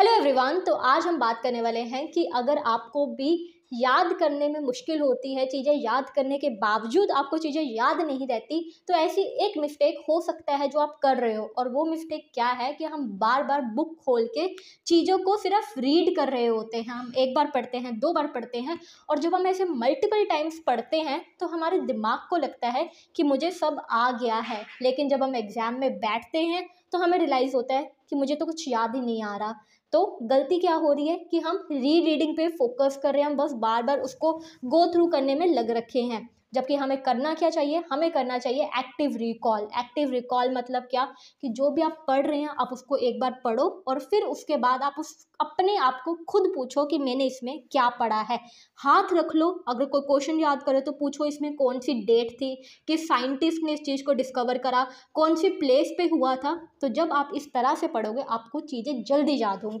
hello everyone तो आज हम बात करने वाले हैं कि अगर आपको भी याद करने में मुश्किल होती है चीज़ें याद करने के बावजूद आपको चीज़ें याद नहीं रहती तो ऐसी एक मिस्टेक हो सकता है जो आप कर रहे हो और वो मिस्टेक क्या है कि हम बार बार बुक खोल के चीज़ों को सिर्फ रीड कर रहे होते हैं हम एक बार पढ़ते हैं दो बार पढ़ते हैं और जब हम ऐसे मल्टीपल टाइम्स पढ़ते हैं तो हमारे दिमाग को लगता है कि मुझे सब आ गया है लेकिन जब हम एग्ज़ाम में बैठते हैं तो हमें रियलाइज़ होता है कि मुझे तो कुछ याद ही नहीं आ रहा तो गलती क्या हो रही है कि हम री रीडिंग पे फोकस कर रहे हैं हम बस बार बार उसको गो थ्रू करने में लग रखे हैं जबकि हमें करना क्या चाहिए हमें करना चाहिए एक्टिव रिकॉल एक्टिव रिकॉल मतलब क्या कि जो भी आप पढ़ रहे हैं आप उसको एक बार पढ़ो और फिर उसके बाद आप उस अपने आप को खुद पूछो कि मैंने इसमें क्या पढ़ा है हाथ रख लो अगर कोई क्वेश्चन याद करे तो पूछो इसमें कौन सी डेट थी किस साइंटिस्ट ने इस चीज़ को डिस्कवर करा कौन सी प्लेस पे हुआ था तो जब आप इस तरह से पढ़ोगे आपको चीज़ें जल्दी याद होंगी